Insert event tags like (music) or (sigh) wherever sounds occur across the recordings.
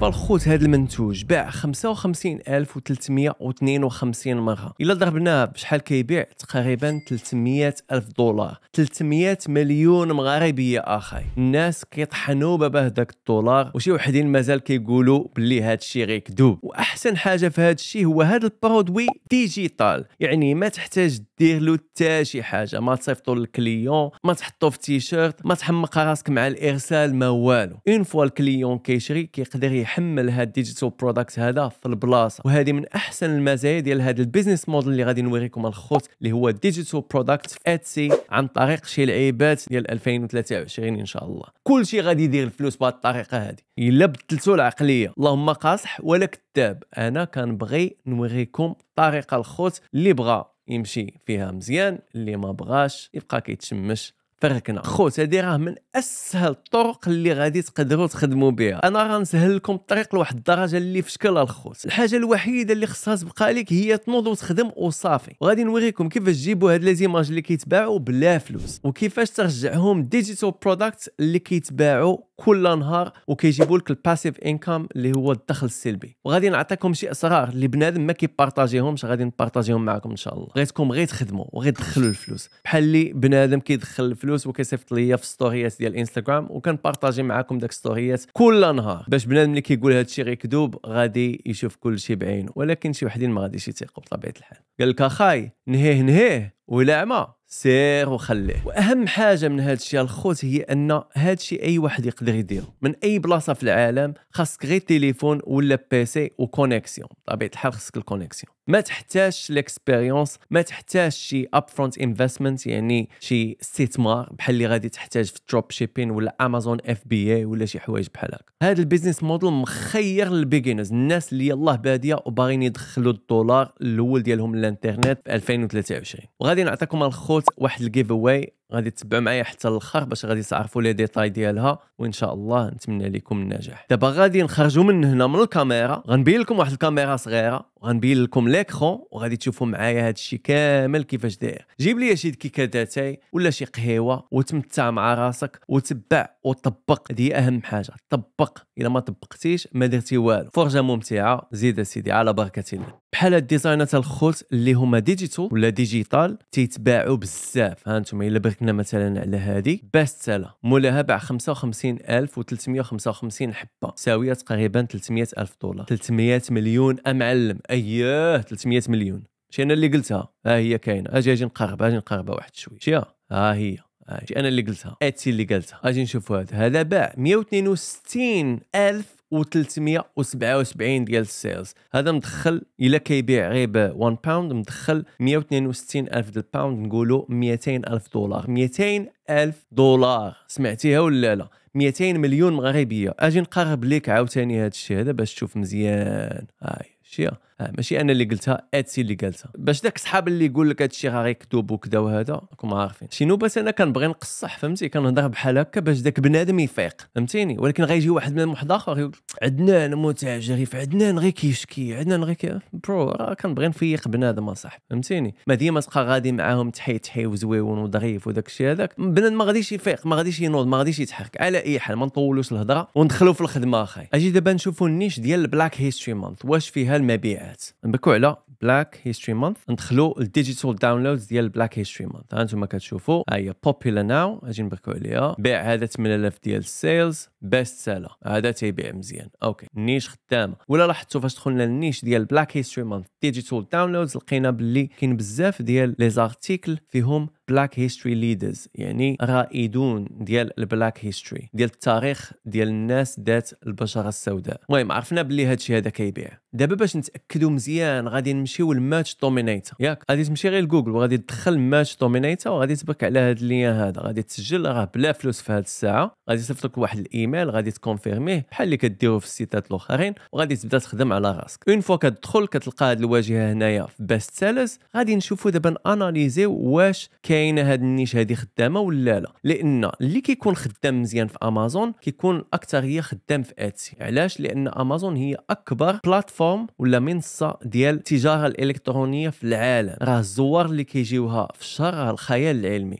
فالخوت هذا المنتوج باع 55352 مره الا ضربناه بشحال كيبيع تقريبا 300 الف دولار 300 مليون مغاربي يا اخي الناس كيطحنوا بابا هذاك الدولار وشي وحدين مازال كيقولوا بلي هذا الشيء غير كذوب واحسن حاجه في هذا الشيء هو هذا البرودوي ديجيتال يعني ما تحتاج دير له حتى شي حاجه ما تصيفطو للكليون ما تحطو في تيشيرت ما تحمق راسك مع الارسال ما والو اون فوا الكليون كيشري كيقدر يحمل هاد ديجيتال برودكت هذا في البلاصه وهذه من احسن المزايا ديال هذا البيزنس موديل اللي غادي نوريكم الخوت اللي هو ديجيتال برودكت في اتسي عن طريق شي لعيبات ديال 2023 ان شاء الله كل شيء غادي يدير الفلوس بهذه الطريقه هذه الا بدلتو العقليه اللهم قاصح ولا كذاب انا كنبغي نوريكم طريقه الخوت اللي بغى يمشي فيها مزيان اللي ما بغاش يبقى كيتشمش فركنا نعم. خوت هذه راه من اسهل الطرق اللي غادي تقدروا تخدموا بها انا راه نسهل لكم الطريق لواحد الدرجه اللي في شكل الخوت الحاجه الوحيده اللي خصها تبقى لك هي تنوض وتخدم وصافي وغادي نوريكم كيفاش تجيبوا هاد لي اللي كيتباعوا بلا فلوس وكيفاش ترجعهم ديجيتال برودكت اللي كيتباعوا كل نهار وكيجيبوا لك الباسيف انكم اللي هو الدخل السلبي وغادي نعطيكم شي اسرار اللي بنادم ما كيبارطاجيهمش غادي نبارطاجيهم معكم ان شاء الله بغيتكم غير تخدموا وغير تدخلوا الفلوس بحال اللي بنادم كيدخل الفلوس فلوس وكيصيفط ليا في ستوريات ديال انستغرام وكنبارطاجي معاكم داك ستوريات كل نهار باش بنادم اللي كيقول هذا الشيء غير كذوب غادي يشوف كل شيء بعينه ولكن شي وحدين ما غاديش يثيقوا بطبيعه الحال قال لك اخاي نهيه نهيه ولا ما سير وخليه واهم حاجه من هذا الشيء الخوت هي ان هذا الشيء اي واحد يقدر يديره من اي بلاصه في العالم خاصك غير تليفون ولا بيسي وكونيكسيون طبيعه الحال خاصك الكونيكسيون ما تحتاجش ليكسبيريونس ما تحتاجش شي اب فرونت انفستمنت يعني شي استثمار بحال اللي غادي تحتاج في دروب شيبين ولا امازون اف بي اي ولا شي حوايج بحال هكا هذا البيزنس موديل مخير للبيجينرز الناس اللي يلاه باديه وباغيين يدخلوا الدولار الاول ديالهم للانترنت في 2023 وغادي غادي نعطيكم الخوت واحد الجيف اواي غادي تتبعوا معايا حتى الاخر باش غادي تعرفوا لي ديتاي ديالها وان شاء الله نتمنى لكم النجاح دابا غادي نخرجوا من هنا من الكاميرا غنبين لكم واحد الكاميرا صغيره وغنبين لكم ليكرون وغادي تشوفوا معايا هذا الشيء كامل كيفاش داير جيب لي شي كيكه تاي ولا شي قهيوه وتمتع مع راسك وتبع وطبق هذه اهم حاجه طبق الا ما طبقتيش ما درتي والو فرجه ممتعه زيد سيدي على بركه الله بحال الديزاينات الخوت اللي هما ديجيتو ولا ديجيتال تيتباعوا بزاف ها انتم الا لنا مثلا على هذه باست سالا مولاها باع 55355 حبه ساويه تقريبا 300 الف دولار 300 مليون امعلم اييه 300 مليون ماشي انا اللي قلتها ها هي كاينه اجي اجي نقرب اجي نقربها واحد شويه شي ها هي هاي. انا اللي قلتها اتي اللي قالتها اجي نشوفوا هذا هذا باع 162 الف و377 ديال السيلز هذا مدخل الا كيبيع غير ب 1 باوند مدخل 162 الف د الباوند نقولوا 200 الف دولار 200 الف دولار سمعتيها ولا لا 200 مليون مغربيه اجي نقرب ليك عاوتاني هذا الشيء هذا باش تشوف مزيان هاي شيا آه، ماشي انا اللي قلتها اتسي اللي قالتها باش داك الصحاب اللي يقول لك هادشي غير يكذب وكذا وهذا راكم عارفين شنو بس انا كنبغي نقصح فهمتي كنهضر بحال هكا باش داك بنادم يفيق فهمتيني ولكن غيجي واحد من واحد اخر يقول عدنان متعجرف عدنان غير كيشكي عدنان غير كي برو راه كنبغي نفيق بنادم اصاحبي فهمتيني ما ديما تبقى غادي معاهم تحي تحي وزويون وظريف وداك الشيء هذاك بنادم ما غاديش يفيق ما غاديش ينوض ما غاديش يتحرك على اي حال ما نطولوش الهضره وندخلوا في الخدمه اخي اجي دابا نشوفوا النيش ديال البلاك هيستوري مانث واش فيها المبيعات الحياه نبكوا على بلاك هيستوري مانث ندخلوا الديجيتال داونلودز ديال بلاك هيستوري مانث ها انتم كتشوفوا ها هي بوبيلا ناو اجي نبكوا عليها بيع هذا 8000 ديال السيلز بيست سيلر هذا تيبيع مزيان اوكي النيش خدامه ولا لاحظتوا فاش دخلنا للنيش ديال بلاك هيستوري مانث ديجيتال داونلودز لقينا باللي كاين بزاف ديال لي زارتيكل فيهم بلاك هيستوري ليدرز يعني رائدون ديال البلاك هيستوري ديال التاريخ ديال الناس ذات البشره السوداء المهم عرفنا باللي هذا الشيء هذا كيبيع دابا باش نتاكدوا مزيان غادي نمشيو لماتش دومينيتر ياك غادي تمشي غير لجوجل وغادي تدخل ماتش دومينيتر وغادي تبك على هذا اللين هذا غادي تسجل راه بلا فلوس في هذه الساعه غادي يصيفط لك واحد الايميل ايميل غادي تكونفيرميه بحال اللي كديرو في السيتات الاخرين وغادي تبدا تخدم على راسك اون فوا كتدخل كتلقى هذه الواجهه هنايا في بيست سيلز غادي نشوفو دابا اناليزيو واش كاينه هاد النيش هادي خدامه ولا لا لان اللي كيكون خدام مزيان في امازون كيكون هي خدام في اتسي علاش لان امازون هي اكبر بلاتفورم ولا منصه ديال التجاره الالكترونيه في العالم راه الزوار اللي كيجيوها في الشهر راه الخيال العلمي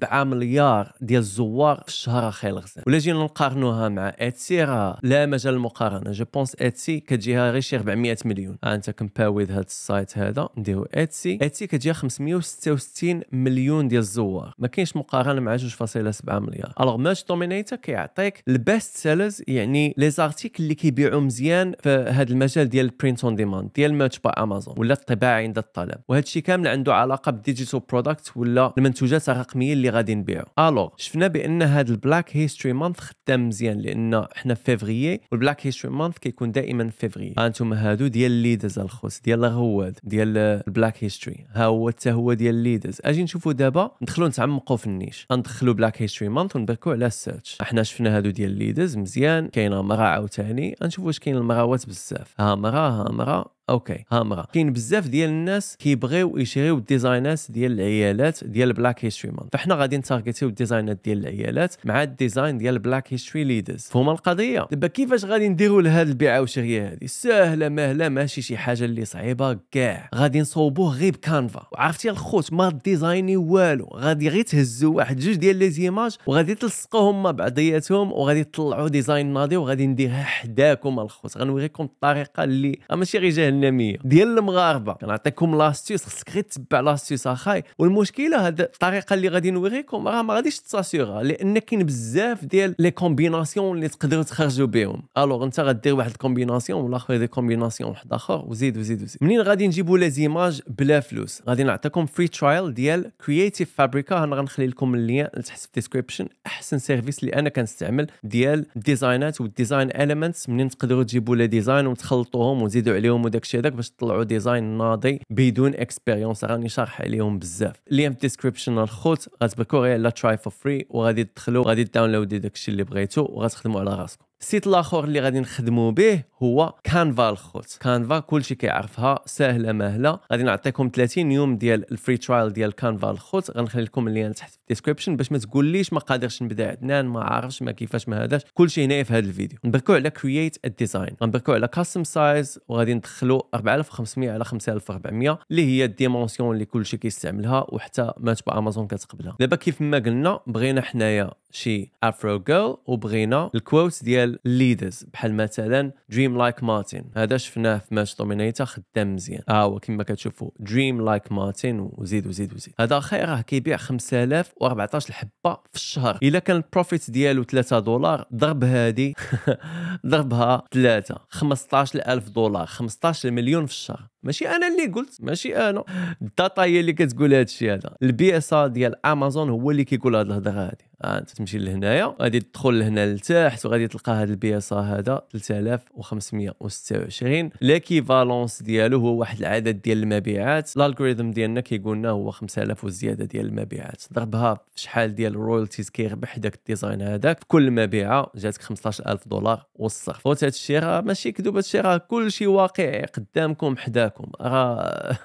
2.7 مليار ديال الزوار في الشهر خيال الغزال ولا جينا نقارنوها مع اتسي راه لا مجال للمقارنه جو بونس اتسي كتجيها غير شي 400 مليون ها آه، انت كمباوي هاد السايت هذا نديرو اتسي اتسي كتجيها 566 مليون ديال الزوار ما كاينش مقارنه مع 2.7 مليار الوغ ماش دومينيتر كيعطيك البيست سيلرز يعني لي زارتيك اللي كيبيعوا مزيان في هذا المجال ديال البرينت اون ديماند ديال ماتش با امازون ولا الطباعه عند الطلب وهذا الشيء كامل عنده علاقه بالديجيتال برودكت ولا المنتوجات الرقميه اللي غادي نبيعو الوغ شفنا بان هذا البلاك هيستوري مانث جدا مزيان لان احنا فيفريي والبلاك هيستوري مانث كيكون دائما فيفري انتم هادو ديال الليدرز الخوص ديال الغواد ديال البلاك هيستوري ها هو حتى هو ديال الليدرز اجي نشوفوا دابا ندخلوا نتعمقوا في النيش غندخلوا بلاك هيستوري مانث ونبركوا على السيرش احنا شفنا هادو ديال الليدرز مزيان كاينه مرا عاوتاني غنشوفوا واش كاين المراوات بزاف ها مرا ها مرا اوكي هامره كاين بزاف ديال الناس كيبغيو يشريو الديزاينات ديال العيالات ديال بلاك هيستوري مان فحنا غادي نتارجيتيو الديزاينات ديال العيالات مع الديزاين ديال بلاك هيستوري ليدرز فهما القضيه دابا كيفاش غادي نديرو لهاد البيعه والشريه هذه ساهله مهله ماشي شي حاجه اللي صعيبه كاع غادي نصوبوه غير بكانفا وعرفتي الخوت ما ديزايني والو غادي غير تهزوا واحد جوج ديال لي زيماج وغادي تلصقوهم مع بعضياتهم وغادي تطلعوا ديزاين ناضي وغادي نديرها حداكم الخوت غنوريكم الطريقه اللي آه، ماشي غير جهنميه ديال المغاربه كنعطيكم لاستيس خصك غير تتبع لاستيس اخاي والمشكله هاد الطريقه اللي غادي نوريكم راه ما غاديش تساسيغا لان كاين بزاف ديال لي كومبيناسيون اللي تقدروا تخرجوا بهم الوغ انت غدير واحد الكومبيناسيون والاخر دي كومبيناسيون واحد اخر وزيد وزيد وزيد منين غادي نجيبوا لي زيماج بلا فلوس غادي نعطيكم فري ترايل ديال كرييتيف فابريكا انا غنخلي لكم اللين تحت في الديسكريبشن احسن سيرفيس اللي انا كنستعمل ديال الديزاينات والديزاين اليمنتس منين تقدروا تجيبوا لي ديزاين وتخلطوهم وتزيدوا عليهم وداك وداكشي هذاك باش تطلعوا ديزاين ناضي بدون اكسبيريونس راني شارح عليهم بزاف اللي في الديسكريبشن الخوت غتبكوا غير لا تراي فور فري وغادي تدخلوا غادي داونلودي داكشي اللي بغيتو وغتخدموا على راسكم السيت الاخر اللي غادي نخدموا به هو كانفا الخوت كانفا كلشي كيعرفها ساهله مهله غادي نعطيكم 30 يوم ديال الفري ترايل ديال كانفا الخوت غنخلي لكم اللين تحت في الديسكريبشن باش ما تقوليش ما قادرش نبدا عدنان ما عارفش ما كيفاش ما هذاش كلشي هنايا في هذا الفيديو نبركو على كرييت الديزاين غنبركو على كاستم سايز وغادي ندخلو 4500 على 5400 اللي هي الديمونسيون اللي كلشي كيستعملها وحتى ما بامازون امازون كتقبلها دابا كيف ما قلنا بغينا حنايا شي افرو جيرل وبغينا الكوت ديال ديال الليدرز بحال مثلا دريم لايك مارتن هذا شفناه في ماتش دومينيتا خدام مزيان ها آه، هو كما كتشوفوا دريم لايك مارتن وزيد وزيد وزيد هذا خير راه كيبيع 5014 حبه في الشهر الا كان البروفيت ديالو 3 دولار ضرب هذه (laughs) ضربها 3 15000 دولار 15 مليون في الشهر ماشي انا اللي قلت ماشي انا الداتا هي اللي كتقول هذا الشيء هذا البيئه ديال امازون هو اللي كيقول هذه الهضره هذه آه، انت تمشي لهنايا غادي تدخل لهنا لتحت وغادي تلقى هذا البي اس هذا 3526 ليكيفالونس ديالو هو واحد العدد ديال المبيعات الالغوريثم ديالنا كيقول لنا هو 5000 وزياده ديال المبيعات ضربها في شحال ديال الرويالتيز كيربح داك الديزاين هذاك في كل مبيعه جاتك 15000 دولار والصرف فوت الشيء راه ماشي كذوب هذا الشيء راه كلشي واقعي قدامكم حداك معاكم راه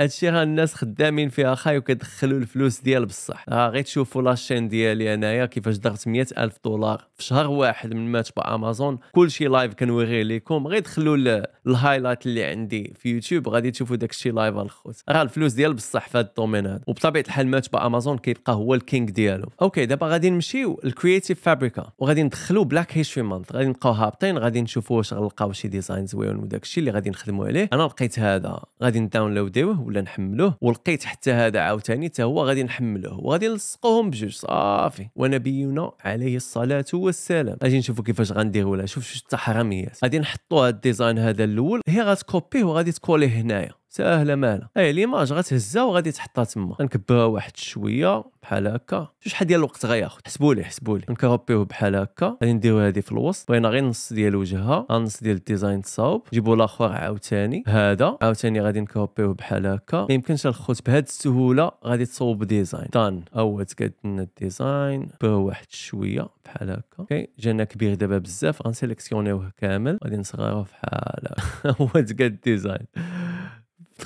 (laughs) هادشي راه الناس خدامين فيها خاي وكيدخلوا الفلوس ديال بصح راه غير تشوفوا لاشين ديالي انايا كيفاش درت 100 الف دولار في شهر واحد من ماتش بامازون كلشي لايف كنوري لكم غير دخلوا الهايلايت اللي عندي في يوتيوب غادي تشوفوا داكشي لايف الخوت راه الفلوس ديال بصح في هاد الدومين هذا وبطبيعه الحال ماتش بامازون كيبقى هو الكينج ديالو اوكي دابا غادي نمشيو الكرييتيف فابريكا وغادي ندخلوا بلاك هيشري مانث غادي نبقاو هابطين غادي نشوفوا واش غنلقاو شي ديزاين زوين وداكشي اللي غادي نخدموا عليه انا لقيت هذا غادي نداونلوديوه ولا نحملوه ولقيت حتى هذا عاوتاني حتى هو غادي نحملوه وغادي نلصقوهم بجوج صافي ونبينا عليه الصلاه والسلام اجي نشوفوا كيفاش غندير ولا شوف شو التحرميات غادي نحطوا هذا الديزاين هذا الاول هي غتكوبيه وغادي تكوليه هنايا ساهله مالا اي ليماج غتهزها وغادي تحطها تما غنكبها واحد شويه بحال هكا شحال ديال الوقت غياخذ حسبوا لي حسبوا لي نكروبيوه بحال هكا غادي نديرو هذه في الوسط بغينا غير نص ديال وجهها نص ديال الديزاين تصاوب جيبوا الاخر عاوتاني هذا عاوتاني غادي نكروبيوه بحال هكا ما يمكنش الخوت بهاد السهوله غادي تصوب ديزاين دان اول تقاد لنا الديزاين واحد شويه بحال هكا اوكي جانا كبير دابا بزاف غنسيليكسيونيوه كامل غادي نصغروه بحال (laughs) هو تقاد الديزاين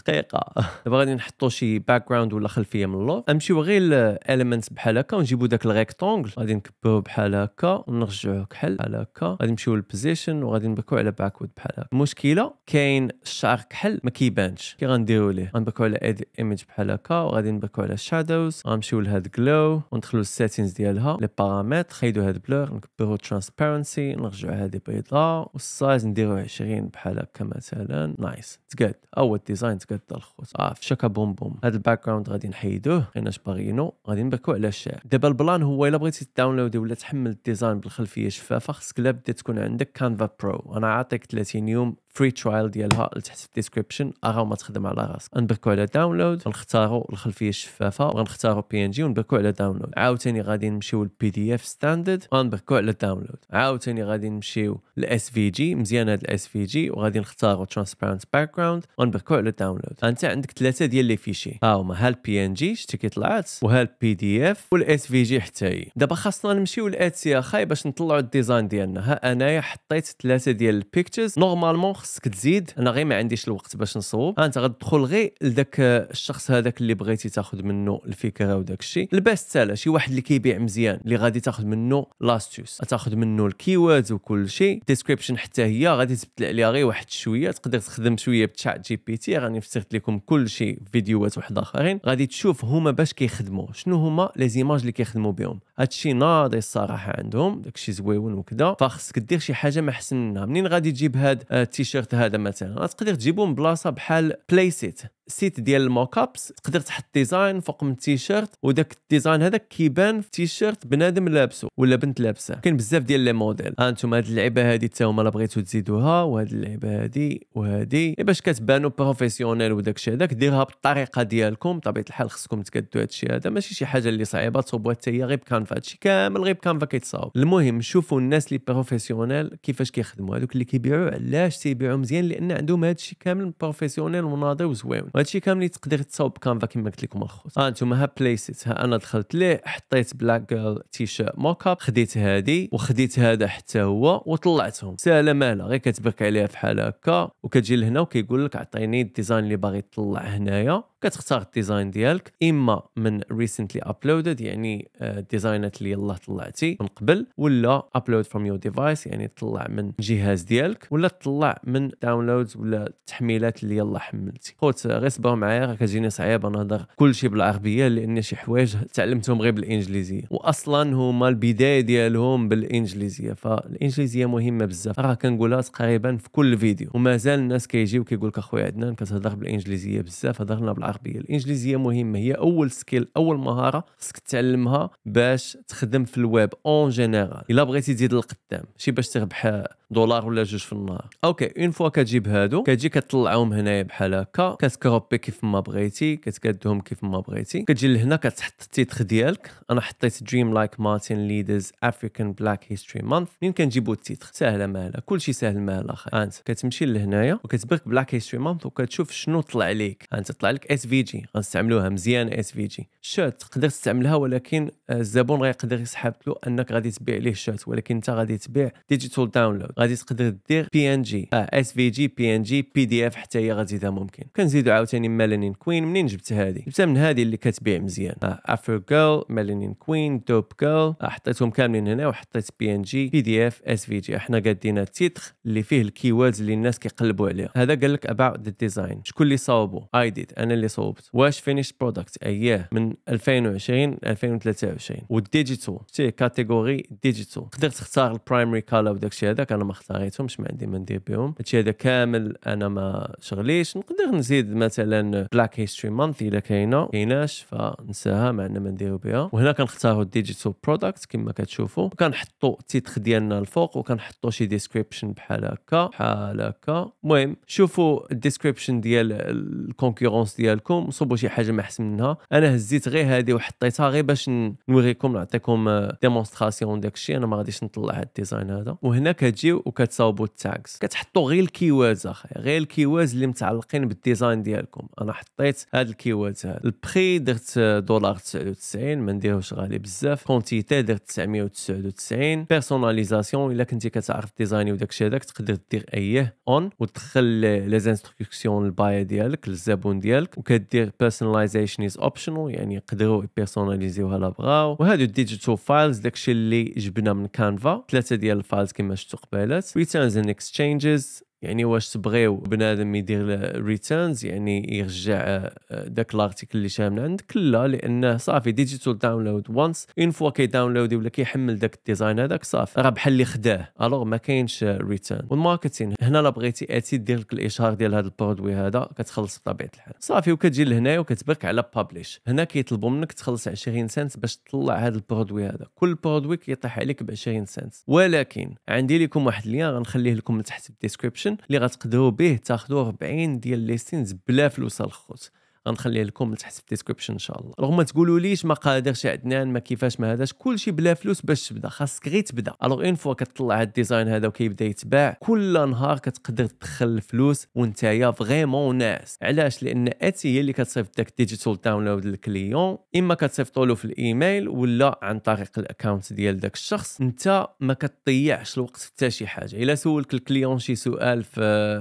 دقيقه (laughs) دابا غادي نحطوا شي باك جراوند ولا خلفيه من اللور نمشيو غير لإيليمنت بحال هكا ونجيبو داك الريكتونغل غادي نكبوه بحال هكا ونرجعوه كحل بحال هكا غادي نمشيو للبوزيشن وغادي نبكو على باكورد بحال هكا المشكله كاين الشعر كحل ما كيبانش كي غنديرو ليه غنبكو على اد ايمج بحال هكا وغادي نبكو على شادوز غنمشيو لهاد جلو وندخلو السيتينز ديالها لي بارامتر خيدوا هاد بلور نكبرو ترانسبيرنسي نرجعو هادي بيضاء والسايز نديروه 20 بحال هكا مثلا نايس اتس جود اول ديزاين تقد الخوت اه في شكا بوم بوم هذا الباك جراوند غادي نحيدوه اش باغينو غادي نبكو على الشعر دابا البلان هو الا بغيتي تداونلود ولا تحمل الديزاين بالخلفيه شفافه خصك لا بدا تكون عندك كانفا برو انا عاطيك 30 يوم فري ترايل ديالها لتحت في الديسكريبشن اراو ما تخدم على راسك غنبركو على داونلود غنختاروا الخلفيه الشفافه وغنختاروا بي ان جي ونبركو على داونلود عاوتاني غادي نمشيو للبي دي اف ستاندرد غنبركو على داونلود عاوتاني غادي نمشيو للاس في جي مزيان هذا الاس في جي وغادي نختاروا ترانسبيرنت باك جراوند ونبركو على داونلود انت عندك ثلاثه ديال لي فيشي ها هما ها البي ان جي شتي كي طلعت وها البي دي اف والاس في جي حتى هي دابا خاصنا نمشيو لاتسي اخاي باش نطلعوا الديزاين ديالنا ها انايا حطيت ثلاثه ديال البيكتشرز نورمالمون خصك تزيد انا غير ما عنديش الوقت باش نصوب انت غتدخل غير لذاك الشخص هذاك اللي بغيتي تاخذ منه الفكره وداك الشيء الباست سالا شي واحد اللي كيبيع مزيان اللي غادي تاخذ منه لاستيوس تاخذ منه الكيوردز وكل شيء ديسكريبشن حتى هي غادي تبدل عليها غير واحد شويه تقدر تخدم شويه بتشات جي بي تي راني فسرت لكم كل شيء فيديوهات واحد اخرين غادي تشوف هما باش كيخدموا شنو هما لي زيماج اللي كيخدموا بهم هادشي ناضي الصراحه عندهم داكشي زويون وكذا فخصك دير شي حاجه ما احسن منها منين غادي تجيب هاد التيشيرت آه، التيشيرت هذا مثلا تقدر تجيبو من بلاصه بحال بلايسيت سيت ديال الموك ابس تقدر تحط ديزاين فوق من التيشيرت وداك الديزاين هذاك كيبان في التيشيرت بنادم لابسه ولا بنت لابسه كاين بزاف ديال لي موديل انتم هاد اللعبه هادي حتى هما لبغيتو بغيتو تزيدوها وهاد اللعبه هادي وهادي باش كتبانو بروفيسيونيل وداك الشيء هذاك ديرها بالطريقه ديالكم بطبيعه الحال خصكم تكدو هاد الشيء هذا ماشي شي حاجه اللي صعيبه تصوبوها حتى هي غير بكانفا هادشي كامل غير بكانفا كيتصاوب المهم شوفوا الناس اللي بروفيسيونيل كيفاش كيخدموا هادوك اللي كيبيعوا علاش تيبيعوا مزيان لان عندهم هادشي كامل بروفيسيونيل وناضي وزوين وهادشي كامل تقدر تصاوب كانفا كما قلت لكم الخوت ها انتم ها بليسيت ها انا دخلت ليه حطيت بلاك جيرل تي شيرت موك اب خديت هادي وخديت هذا حتى هو وطلعتهم ساهله ماله غير كتبرك عليها فحال هكا وكتجي لهنا وكيقول لك عطيني الديزاين اللي باغي تطلع هنايا كتختار الديزاين ديالك اما من ريسنتلي ابلودد يعني آه، ديزاينات اللي يلاه طلعتي من قبل ولا ابلود فروم يور ديفايس يعني طلع من جهاز ديالك ولا طلع من داونلودز ولا التحميلات اللي يلاه حملتي خوت غير صبر معايا راه كتجيني صعيبه نهضر كلشي بالعربيه لان شي حوايج تعلمتهم غير بالانجليزيه واصلا هما البدايه ديالهم بالانجليزيه فالانجليزيه مهمه بزاف راه كنقولها تقريبا في كل فيديو ومازال الناس كيجيو كيقول لك اخويا عدنان كتهضر بالانجليزيه بزاف هضرنا بالعربيه العربيه الانجليزيه مهمه هي اول سكيل اول مهاره خصك تعلمها باش تخدم في الويب اون جينيرال الا بغيتي تزيد القدام ماشي باش تربح دولار ولا جوج في النهار اوكي اون فوا كتجيب هادو كتجي كتطلعهم هنايا بحال هكا كتكروبي كيف ما بغيتي كتكدهم كيف ما بغيتي كتجي لهنا كتحط التيتخ ديالك انا حطيت دريم لايك مارتن ليدرز افريكان بلاك هيستوري مانث منين كنجيبو التيتخ ساهله مالها كلشي ساهل مالها اخي انت كتمشي لهنايا وكتبرك بلاك هيستوري مانث وكتشوف شنو طلع ليك انت طلع لك اس في جي غنستعملوها مزيان اس في جي شات تقدر تستعملها ولكن الزبون غيقدر يسحب له انك غادي تبيع ليه شات ولكن انت غادي تبيع ديجيتال داونلود غادي تقدر دير بي ان جي اس في جي بي ان جي بي دي اف حتى هي غتزيدها ممكن كنزيدو عاوتاني ميلانين كوين منين جبت هذه جبتها من هذه اللي كتبيع مزيان افر جيرل ميلانين كوين دوب جيرل حطيتهم كاملين هنا وحطيت بي ان جي بي دي اف اس في جي احنا قادينا التيتر اللي فيه الكيوردز اللي الناس كيقلبوا عليها هذا قال لك اباوت ذا ديزاين شكون اللي صاوبو اي ديد انا اللي اللي صوبت واش فينيش برودكت اياه من 2020 ل 2023 والديجيتال شتي كاتيجوري ديجيتال تقدر تختار البرايمري كالا وداك الشيء هذاك انا ما اختاريتهمش ما عندي ما ندير بهم هادشي هذا كامل انا ما شغليش نقدر نزيد مثلا بلاك هيستوري مانث اذا كاينه كايناش فنساها ما عندنا ما نديرو بها وهنا كنختاروا الديجيتال برودكت كما كتشوفوا وكنحطوا التيتخ ديالنا الفوق وكنحطوا شي ديسكريبشن بحال هكا بحال هكا المهم شوفوا الديسكريبشن ديال الكونكورونس ديال ديالكم صوبوا شي حاجه ما احسن منها انا هزيت غير هذه وحطيتها غير باش نوريكم نعطيكم ديمونستراسيون آه، داك الشيء انا ما غاديش نطلع هاد الديزاين هذا وهنا كتجيو وكتصاوبوا التاغز كتحطوا غير الكيواز اخي غير الكيواز اللي متعلقين بالديزاين ديالكم انا حطيت هاد الكيواز هاد البخي درت آه، دولار 99 ما نديروش غالي بزاف كونتيتي درت 999 بيرسوناليزاسيون الا كنتي كتعرف ديزاين وداك الشيء هذاك تقدر دير ايه اون وتدخل لي زانستركسيون الباي ديالك للزبون ديالك وكدير بيرسوناليزيشن از اوبشنال يعني يقدروا يبيرسوناليزيوها الا بغاو وهادو الديجيتال فايلز داكشي اللي جبنا من كانفا ثلاثه ديال الفايلز كما شفتوا قبالات ريتيرنز اند اكسشينجز يعني واش تبغيو بنادم يدير ريتيرنز يعني يرجع آه، داك لارتيكل اللي شاه من عندك لا لانه صافي ديجيتال داونلود وانس اون فوا كي داونلود ولا كيحمل داك الديزاين هذاك صافي راه بحال اللي خداه الوغ ما كاينش ريتيرن آه، والماركتين هنا لا بغيتي اتي دير لك الاشهار ديال هذا البرودوي هذا كتخلص بطبيعه الحال صافي وكتجي لهنايا وكتبرك على بابليش هنا كيطلبوا منك تخلص 20 سنت باش تطلع هذا البرودوي هذا كل برودوي كيطيح عليك ب 20 سنت ولكن عندي لكم واحد اللي غنخليه لكم تحت الديسكريبشن اللي غتقدروا به تاخذوا 40 ديال ليستينز بلا فلوس الخوت غنخليه لكم تحت في الديسكريبشن ان شاء الله رغم ما تقولوا ليش ما قادرش عدنان ما كيفاش ما هذاش كلشي بلا فلوس باش تبدا خاصك غير تبدا الوغ اون فوا كتطلع هاد الديزاين هذا وكيبدا يتباع كل نهار كتقدر تدخل الفلوس وانتيا فريمون ناس علاش لان اتي هي اللي كتصيفط داك ديجيتال داونلود للكليون اما كتصيفطوا له في الايميل ولا عن طريق الاكونت ديال داك الشخص انت ما كتضيعش الوقت في حتى شي حاجه الا سولك الكليون شي سؤال في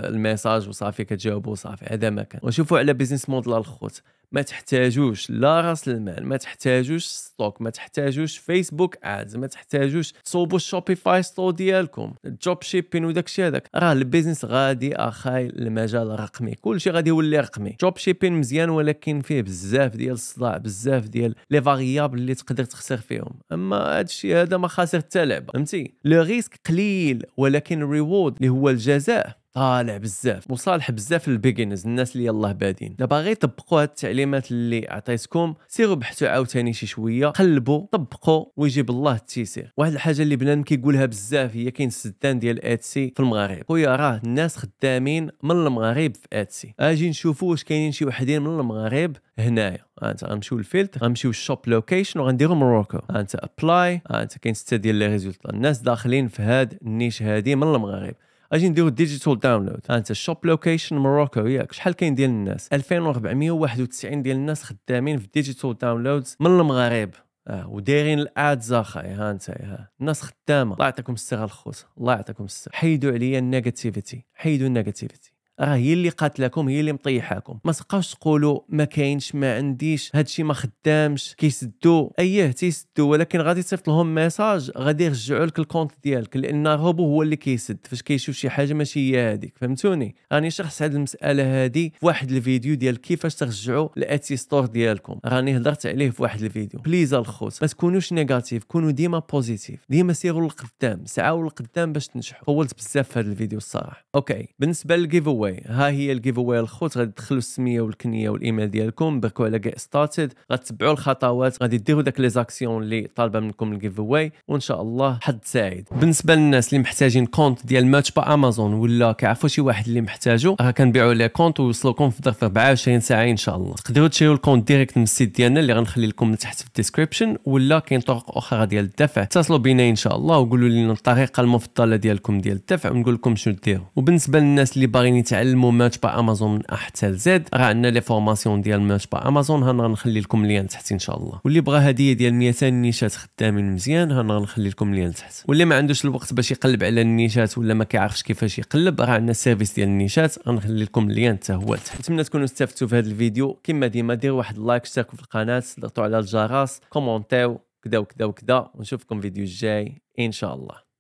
الميساج وصافي كتجاوبه وصافي هذا ما كان وشوفوا على بيزنس موديل الخوت ما تحتاجوش لا راس المال ما تحتاجوش ستوك ما تحتاجوش فيسبوك ادز ما تحتاجوش تصوبوا الشوبيفاي ستور ديالكم الجوب شيبين وداكشي هذاك راه البيزنس غادي اخاي المجال الرقمي كلشي غادي يولي رقمي جوب شيبين مزيان ولكن فيه بزاف ديال الصداع بزاف ديال لي فاريابل اللي تقدر تخسر فيهم اما الشيء هذا ما خاسر حتى لعبه فهمتي لو ريسك قليل ولكن الريورد اللي هو الجزاء طالع بزاف وصالح بزاف للبيجنرز الناس اللي يلاه بادين دابا غير طبقوا هاد التعليمات اللي عطيتكم سيروا بحثوا عاوتاني شي شويه قلبوا طبقوا ويجيب الله التيسير واحد الحاجه اللي بنادم كيقولها بزاف هي كاين السدان ديال اتسي في المغرب خويا راه الناس خدامين من المغرب في اتسي اجي نشوفوا واش كاينين شي وحدين من المغرب هنايا انت غنمشيو للفيلتر غنمشيو للشوب لوكيشن وغنديرو مروكو انت ابلاي انت كاين سته ديال لي ريزولتا الناس داخلين في هاد النيش هادي من المغرب اجي نديرو ديجيتال داونلود انت شوب لوكيشن موروكو ياك شحال كاين ديال الناس 2491 ديال الناس خدامين في ديجيتال داونلود من المغرب اه ودايرين الادز اخاي ها انت ها الناس خدامه الله يعطيكم السر الخوت الله يعطيكم السر حيدوا عليا النيجاتيفيتي حيدوا النيجاتيفيتي راه هي اللي قاتلاكم هي اللي مطيحاكم ما تبقاوش تقولوا ما كاينش ما عنديش هادشي ما خدامش كيسدوا اييه تيسدوا ولكن غادي تصيفط لهم ميساج غادي يرجعوا لك الكونت ديالك لان هوبو هو اللي كيسد فاش كيشوف شي حاجه ماشي هي هذيك فهمتوني راني شرحت هذه المساله هذه في واحد الفيديو ديال كيفاش ترجعوا الاتي ستور ديالكم راني هضرت عليه في واحد الفيديو بليز الخوت ما تكونوش نيجاتيف كونوا ديما بوزيتيف ديما سيروا للقدام سعاوا للقدام باش تنجحوا طولت بزاف في هذا الفيديو الصراحه اوكي بالنسبه للجيف اواي واي ها هي الجيف اواي الخوت غادي تدخلوا السميه والكنيه والايميل ديالكم بركوا على جيت ستارتد غتبعوا الخطوات غادي ديروا داك لي زاكسيون اللي طالبه منكم الجيف اواي وان شاء الله حد سعيد بالنسبه للناس اللي محتاجين كونت ديال ماتش با امازون ولا كيعرفوا شي واحد اللي محتاجو راه كنبيعوا لي كونت ويوصلوكم في ظرف 24 ساعه ان شاء الله تقدروا تشريو الكونت ديريكت من السيت ديالنا اللي غنخلي لكم من تحت في الديسكريبشن ولا كاين طرق اخرى ديال الدفع اتصلوا بينا ان شاء الله وقولوا لنا الطريقه المفضله ديالكم ديال الدفع ونقول لكم شنو ديروا وبالنسبه للناس اللي باغيين تعلموا ماتش با امازون من حتى لزد راه عندنا لي فورماسيون ديال ماتش با امازون هنا غنخلي لكم ليان تحت ان شاء الله واللي بغى هديه ديال 200 نيشات خدامين مزيان هنا غنخلي لكم ليان تحت واللي ما عندوش الوقت باش يقلب على النيشات ولا ما كيعرفش كيفاش يقلب راه عندنا السيرفيس ديال النيشات غنخلي لكم ليان حتى هو تحت نتمنى تكونوا استفدتوا في هذا الفيديو كما ديما ديروا واحد اللايك اشتركوا في القناه ضغطوا على الجرس كومونتيو كدا وكدا وكدا ونشوفكم فيديو الجاي ان شاء الله